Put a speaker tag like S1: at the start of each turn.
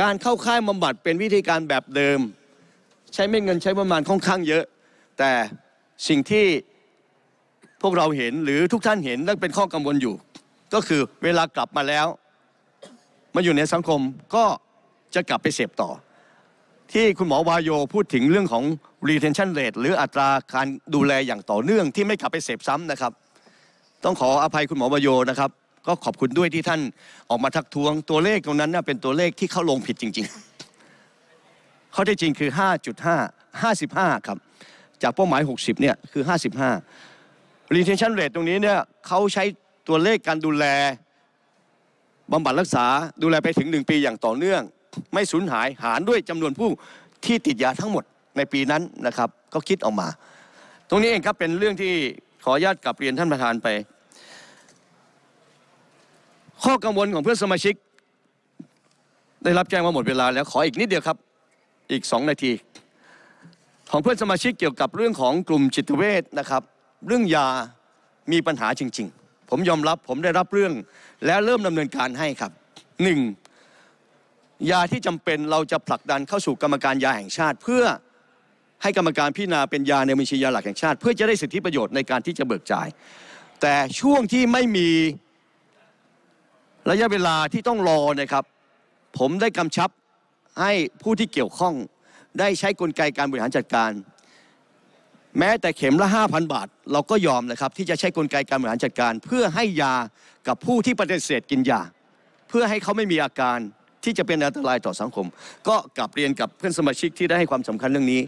S1: การเข้าค่ายบำบัดเป็นวิธีการแบบเดิม ใช้เม็ดเงินใช้ประมาณค่อนข้างเยอะ แต่สิ่งที่พวกเราเห็นหรือทุกท่านเห็นและเป็นข้อกังวลอยู่ ก็คือเวลากลับมาแล้วมาอยู่ในสังคม ก็จะกลับไปเสพต่อ ที่คุณหมอวายโยพูดถึงเรื่องของ retention rate หรืออัตราการดูแลอย่างต่อเนื่อง ที่ไม่กลับไปเสพซ้ำนะครับ ต้องขออภัยคุณหมอวายโยนะครับก็ขอบคุณด้วยที่ท่านออกมาทักท้วงตัวเลขตรงนั้นเป็นตัวเลขที่เขาลงผิดจริงๆ เขาได้จริงคือ 5.5 55ครับ จากเป้าหมาย 60 เนี่ย คือ 55 retention rate ตรงนี้เนี่ยเขาใช้ตัวเลขการดูแล บำบัดรักษาดูแลไปถึง 1 ปีอย่างต่อเนื่อง ไม่สูญหายหารด้วยจำนวนผู้ที่ติดยาทั้งหมดในปีนั้นนะครับ ก็คิดออกมา ตรงนี้เองครับเป็นเรื่องที่ขออนุญาตกลับเรียนท่านประธานไปข้อกังวลของเพื่อนสมาชิกได้รับแจ้งว่าหมดเวลาแล้วขออีกนิดเดียวครับอีกสองนาที ของเพื่อนสมาชิกเกี่ยวกับเรื่องของกลุ่มจิตเวชนะครับ เรื่องยามีปัญหาจริง ๆ ผมยอมรับผมได้รับเรื่องและเริ่มดำเนินการให้ครับหนึ่งยาที่จำเป็นเราจะผลักดันเข้าสู่กรรมการยาแห่งชาติ เพื่อให้กรรมการพิจารณาเป็นยาในบัญชียาหลักแห่งชาติเพื่อจะได้สิทธิประโยชน์ในการที่จะเบิกจ่าย แต่ช่วงที่ไม่มีระยะเวลาที่ต้องรอนะครับ ผมได้กำชับให้ผู้ที่เกี่ยวข้อง ได้ใช้กลไกการบริหารจัดการ แม้แต่เข็มละ5,000 บาท เราก็ยอมนะครับที่จะใช้กลไกการบริหารจัดการ เพื่อให้ยากับผู้ที่ปฏิเสธกินยา เพื่อให้เขาไม่มีอาการ ที่จะเป็นอันตรายต่อสังคม ก็กลับเรียนกับเพื่อนสมาชิกที่ได้ให้ความสำคัญเรื่องนี้